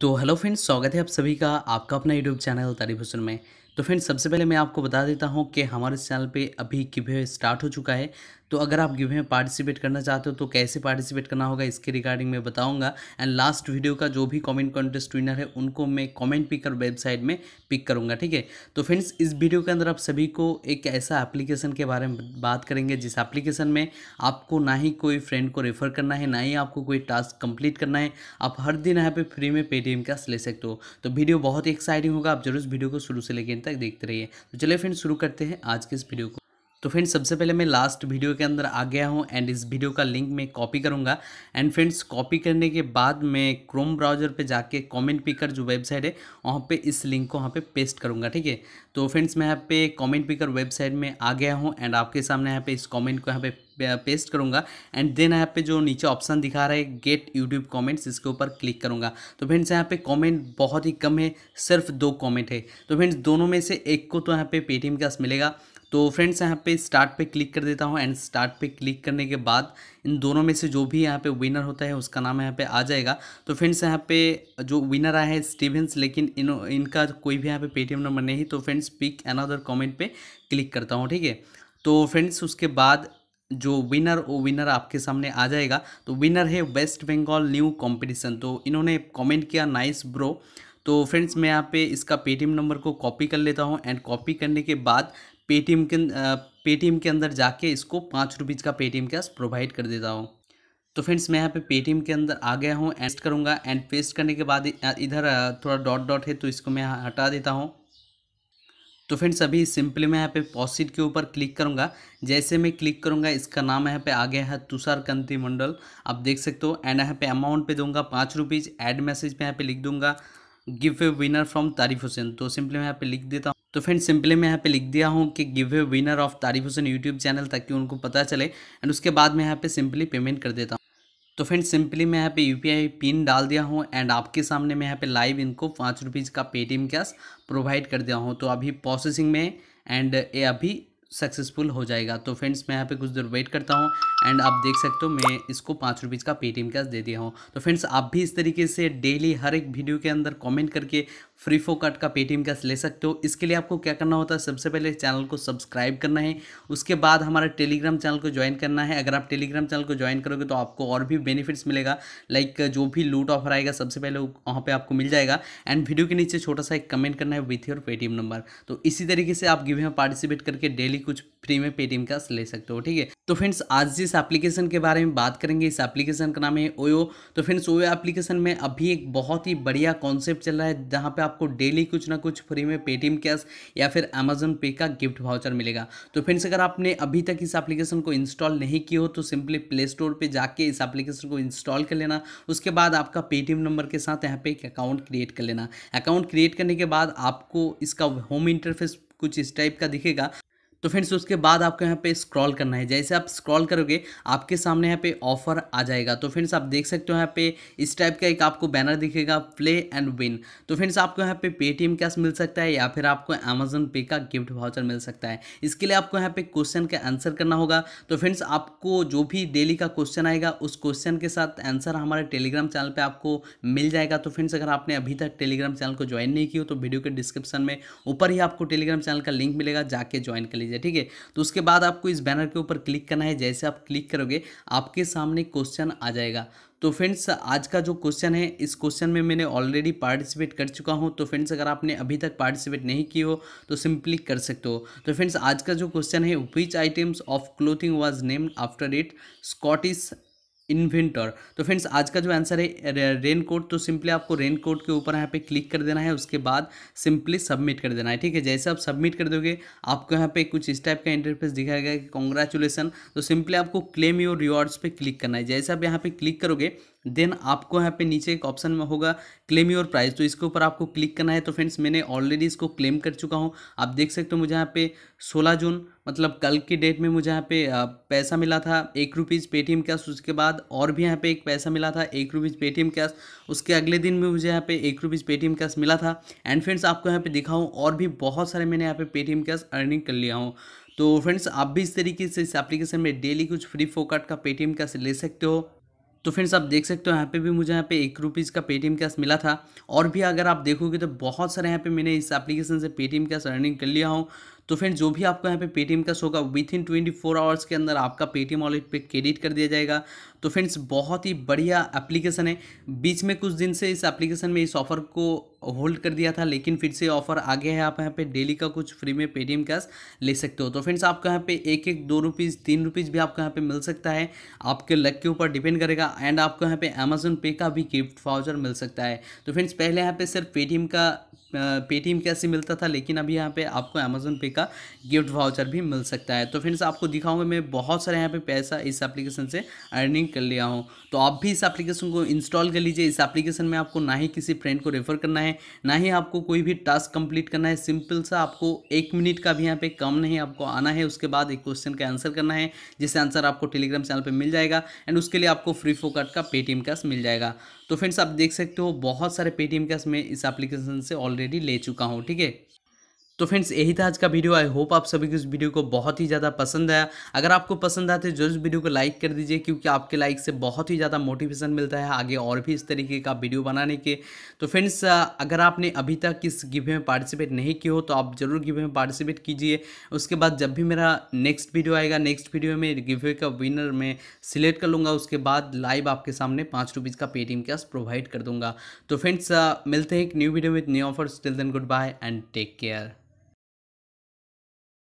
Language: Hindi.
तो हेलो फ्रेंड्स स्वागत है आप सभी का आपका अपना यूट्यूब चैनल तारीफ हुसन में तो फ्रेंड्स सबसे पहले मैं आपको बता देता हूँ कि हमारे चैनल पे अभी गिवे स्टार्ट हो चुका है तो अगर आप गिवे में पार्टिसिपेट करना चाहते हो तो कैसे पार्टिसिपेट करना होगा इसके रिगार्डिंग मैं बताऊंगा एंड लास्ट वीडियो का जो भी कमेंट कॉन्टेस्ट विनर है उनको मैं कमेंट कर वेबसाइट में पिक करूंगा ठीक है तो फ्रेंड्स इस वीडियो के अंदर आप सभी को एक ऐसा एप्लीकेशन के बारे में बात करेंगे जिस एप्लीकेशन में आपको ना ही कोई फ्रेंड को रेफ़र करना है ना ही आपको कोई टास्क कंप्लीट करना है आप हर दिन यहाँ पर फ्री में पेटीएम कैश ले सकते हो तो वीडियो बहुत एक्साइटिंग होगा आप जरूर वीडियो को शुरू से लेकर तक देखते रहिए तो चलिए फ्रेंड्स शुरू करते हैं आज के इस वीडियो को तो फ्रेंड्स सबसे पहले मैं लास्ट वीडियो के अंदर आ गया हूँ एंड इस वीडियो का लिंक मैं कॉपी करूँगा एंड फ्रेंड्स कॉपी करने के बाद मैं क्रोम ब्राउजर पे जाके कमेंट पिकर जो वेबसाइट है वहाँ पे इस लिंक को वहाँ पे पेस्ट करूँगा ठीक है तो फ्रेंड्स मैं यहाँ पे कमेंट पिकर वेबसाइट में आ गया हूँ एंड आपके सामने यहाँ पे इस कॉमेंट को यहाँ पे पेस्ट करूँगा एंड देन यहाँ पे जो नीचे ऑप्शन दिखा रहा है गेट यूट्यूब कमेंट्स इसके ऊपर क्लिक करूँगा तो फ्रेंड्स यहाँ पे कमेंट बहुत ही कम है सिर्फ दो कमेंट है तो फ्रेंड्स दोनों में से एक को तो यहाँ पे पेटीएम कैश मिलेगा तो फ्रेंड्स यहाँ पे स्टार्ट पे क्लिक कर देता हूँ एंड स्टार्ट पे क्लिक करने के बाद इन दोनों में से जो भी यहाँ पे विनर होता है उसका नाम यहाँ पे आ जाएगा तो फ्रेंड्स यहाँ पे जो विनर आया है स्टीवेंस लेकिन इन इनका कोई भी यहाँ पे पेटीएम नंबर नहीं तो फ्रेंड्स पिक अनदर कमेंट पे क्लिक करता हूँ ठीक है तो फ्रेंड्स उसके बाद जो विनर वो विनर आपके सामने आ जाएगा तो विनर है वेस्ट बंगाल न्यू कॉम्पिटिशन तो इन्होंने कॉमेंट किया नाइस ब्रो तो फ्रेंड्स मैं यहाँ पे इसका पेटीएम नंबर को कॉपी कर लेता हूँ एंड कॉपी करने के बाद पेटीएम के पेटीएम अं, अं, के अंदर जाके इसको पाँच रुपीज़ का पेटीएम कैश प्रोवाइड कर देता हूँ तो फ्रेंड्स मैं यहाँ पे पेटीएम के अंदर आ गया हूँ एंड करूँगा एंड पेस्ट करने के बाद इधर थोड़ा डॉट डॉट है तो इसको मैं हटा देता हूँ तो फ्रेंड्स अभी सिंपली मैं यहाँ पे पॉसिट के ऊपर क्लिक करूँगा जैसे मैं क्लिक करूँगा इसका नाम यहाँ पे आ गया है तुषार कंति मंडल आप देख सकते हो एंड यहाँ पे अमाउंट पे दूंगा पाँच रुपीज़ एड मैसेज पे यहाँ पे लिख दूंगा गिव ए विनर फ्रॉम तारीफ हुसैन तो सिंपली मैं यहाँ पे लिख देता हूँ तो फ्रेंड सिंपली मैं यहाँ पे लिख दिया हूँ कि गिव ए विनर ऑफ तारीफ हुसैन यूट्यूब चैनल ताकि उनको पता चले एंड उसके बाद मैं यहाँ पे सिंपली पेमेंट कर देता हूँ तो फ्रेंड सिंपली मैं यहाँ पे यूपीआई पिन डाल दिया हूँ एंड आपके सामने मैं यहाँ पे लाइव इनको पाँच रुपीज़ का पेटीएम कैश प्रोवाइड कर दिया हूँ तो अभी प्रोसेसिंग में एंड ये अभी सक्सेसफुल हो जाएगा तो फ्रेंड्स मैं यहाँ पे कुछ देर वेट करता हूँ एंड आप देख सकते हो मैं इसको पाँच रुपीज़ का पेटीएम कैश दे दिया हूँ तो फ्रेंड्स आप भी इस तरीके से डेली हर एक वीडियो के अंदर कमेंट करके फ्री फो कार्ड का पेटीएम कैश ले सकते हो इसके लिए आपको क्या करना होता है सबसे पहले चैनल को सब्सक्राइब करना है उसके बाद हमारा टेलीग्राम चैनल को ज्वाइन करना है अगर आप टेलीग्राम चैनल को ज्वाइन करोगे तो आपको और भी बेनिफिट्स मिलेगा लाइक जो भी लूट ऑफर आएगा सबसे पहले वहाँ पर आपको मिल जाएगा एंड वीडियो के नीचे छोटा सा एक कमेंट करना है विथ योर पेटीएम नंबर तो इसी तरीके से आप गिवे में पार्टिसिपेट करके डेली डेली कुछ फ्री में पेटीएम कैश ले सकते हो ठीक है तो फ्रेंड्स आज जिस एप्लीकेशन के बारे में बात करेंगे इस एप्लीकेशन का नाम है ओयो तो फ्रेंड्स ओयो एप्लीकेशन में अभी एक बहुत ही बढ़िया कॉन्सेप्ट चल रहा है जहाँ पे आपको डेली कुछ ना कुछ फ्री में पेटीएम कैश या फिर अमेजोन पे का गिफ्ट वाउचर मिलेगा तो फ्रेंड्स अगर आपने अभी तक इस एप्लीकेशन को इंस्टॉल नहीं किया हो तो सिंपली प्ले स्टोर पर जाके इस एप्लीकेशन को इंस्टॉल कर लेना उसके बाद आपका पेटीएम नंबर के साथ यहाँ पर एक अकाउंट क्रिएट कर लेना अकाउंट क्रिएट करने के बाद आपको इसका होम इंटरफेस कुछ इस टाइप का दिखेगा तो फ्रेंड्स उसके बाद आपको यहाँ पे स्क्रॉल करना है जैसे आप स्क्रॉल करोगे आपके सामने यहाँ पे ऑफर आ जाएगा तो फ्रेंड्स आप देख सकते हो यहाँ पे इस टाइप का एक आपको बैनर दिखेगा प्ले एंड विन तो फ्रेंड्स आपको यहाँ पे पेटीएम कैश मिल सकता है या फिर आपको अमेजन पे का गिफ्ट वाउचर मिल सकता है इसके लिए आपको यहाँ पे क्वेश्चन का आंसर करना होगा तो फ्रेंड्स आपको जो भी डेली का क्वेश्चन आएगा उस क्वेश्चन के साथ आंसर हमारे टेलीग्राम चैनल पर आपको मिल जाएगा तो फ्रेंड्स अगर आपने अभी तक टेलीग्राम चैनल को ज्वाइन नहीं किया तो वीडियो के डिस्क्रिप्शन में ऊपर ही आपको टेलीग्राम चैनल का लिंक मिलेगा जाके ज्वाइन कर लीजिए है ठीक है तो उसके बाद आपको इस बैनर के ऊपर क्लिक करना है जैसे आप क्लिक करोगे आपके सामने क्वेश्चन आ जाएगा तो फ्रेंड्स आज का जो क्वेश्चन है इस क्वेश्चन में मैंने ऑलरेडी पार्टिसिपेट कर चुका हूं तो फ्रेंड्स अगर आपने अभी तक पार्टिसिपेट नहीं की हो तो सिंपली कर सकते हो तो फ्रेंड्स आज का जो क्वेश्चन है which items of clothing was named after it Scottish inventor तो फ्रेंड्स आज का जो आंसर है रेन कोट तो सिंपली आपको रेन कोट के ऊपर यहाँ पे क्लिक कर देना है उसके बाद सिंपली सबमिट कर देना है ठीक है जैसे आप सबमिट कर दोगे आपको यहाँ पे कुछ इस टाइप का इंटरफेस दिखाया गया कि कॉन्ग्रेचुलेसन तो सिंपली आपको क्लेम योर रिवॉर्ड्स पे क्लिक करना है जैसे आप यहाँ पे क्लिक करोगे देन आपको यहाँ पे नीचे एक ऑप्शन में होगा क्लेम योर प्राइस तो इसके ऊपर आपको क्लिक करना है तो फ्रेंड्स मैंने ऑलरेडी इसको क्लेम कर चुका हूँ आप देख सकते हो मुझे यहाँ पे 16 जून मतलब कल की डेट में मुझे यहाँ पे पैसा मिला था एक रुपीज़ पेटीएम कैश उसके बाद और भी यहाँ पे एक पैसा मिला था एक रुपीज़ पेटीएम कैश उसके अगले दिन में मुझे यहाँ पे एक रुपीज़ पेटीएम कैश मिला था एंड फ्रेंड्स आपको यहाँ पे दिखाऊँ और भी बहुत सारे मैंने यहाँ पे पेटीएम कैश अर्निंग कर लिया हूँ तो फ्रेंड्स आप भी इस तरीके से इस एप्लीकेशन में डेली कुछ फ्री फोकट का पेटीएम कैश ले सकते हो तो फ्रेंड्स आप देख सकते हो यहाँ पे भी मुझे यहाँ पे एक रुपीज़ का पेटीएम कैश मिला था और भी अगर आप देखोगे तो बहुत सारे यहाँ पे मैंने इस एप्लीकेशन से पेटीएम कैश अर्निंग कर लिया हूँ तो फ्रेंड जो भी आपको यहाँ पे पेटीएम कैश होगा within twenty four hours के अंदर आपका पेटीएम वॉलेट पे क्रेडिट कर दिया जाएगा तो फ्रेंड्स बहुत ही बढ़िया एप्लीकेशन है बीच में कुछ दिन से इस एप्लीकेशन में इस ऑफर को होल्ड कर दिया था लेकिन फिर से ऑफर आ गया है आप यहाँ पे डेली का कुछ फ्री में पेटीएम कैश ले सकते हो तो फ्रेंड्स आपको यहाँ पे एक एक दो रुपीज़ तीन रुपीज़ भी आपको यहाँ पे मिल सकता है आपके लक के ऊपर डिपेंड करेगा एंड आपको यहाँ पे अमेजोन पे का भी गिफ्ट वाउचर मिल सकता है तो फ्रेंड्स पहले यहाँ पे सिर्फ पेटीएम का पेटीएम कैश ही मिलता था लेकिन अभी यहाँ पे आपको अमेजोन पे का गिफ्ट वाउचर भी मिल सकता है तो फ्रेंड्स आपको दिखाऊंगा मैं बहुत सारे यहाँ पे पैसा इस एप्लीकेशन से अर्निंग कर लिया हो तो आप भी इस एप्लीकेशन को इंस्टॉल कर लीजिए इस एप्लीकेशन में आपको ना ही किसी फ्रेंड को रेफर करना है ना ही आपको कोई भी टास्क कंप्लीट करना है सिंपल सा आपको एक मिनट का भी यहाँ पे कम नहीं आपको आना है उसके बाद एक क्वेश्चन का आंसर करना है जिससे आंसर आपको टेलीग्राम चैनल पर मिल जाएगा एंड उसके लिए आपको फ्री फोकट का पेटीएम कैश मिल जाएगा तो फ्रेंड्स आप देख सकते हो बहुत सारे पेटीएम कैश मैं इस एप्लीकेशन से ऑलरेडी ले चुका हूँ ठीक है तो फ्रेंड्स यही था आज का वीडियो आई होप आप सभी को इस वीडियो को बहुत ही ज़्यादा पसंद आया अगर आपको पसंद आते तो इस वीडियो को लाइक कर दीजिए क्योंकि आपके लाइक से बहुत ही ज़्यादा मोटिवेशन मिलता है आगे और भी इस तरीके का वीडियो बनाने के तो फ्रेंड्स अगर आपने अभी तक इस गिवे में पार्टिसिपेट नहीं किया हो तो आप ज़रूर गिवे में पार्टिसिपेट कीजिए उसके बाद जब भी मेरा नेक्स्ट वीडियो आएगा नेक्स्ट वीडियो में गिवे का विनर मैं सिलेक्ट कर लूँगा उसके बाद लाइव आपके सामने पाँच रुपीज़ का पेटीएम कैश प्रोवाइड कर दूँगा तो फ्रेंड्स मिलते हैं एक न्यू वीडियो में new offers till then good bye and take care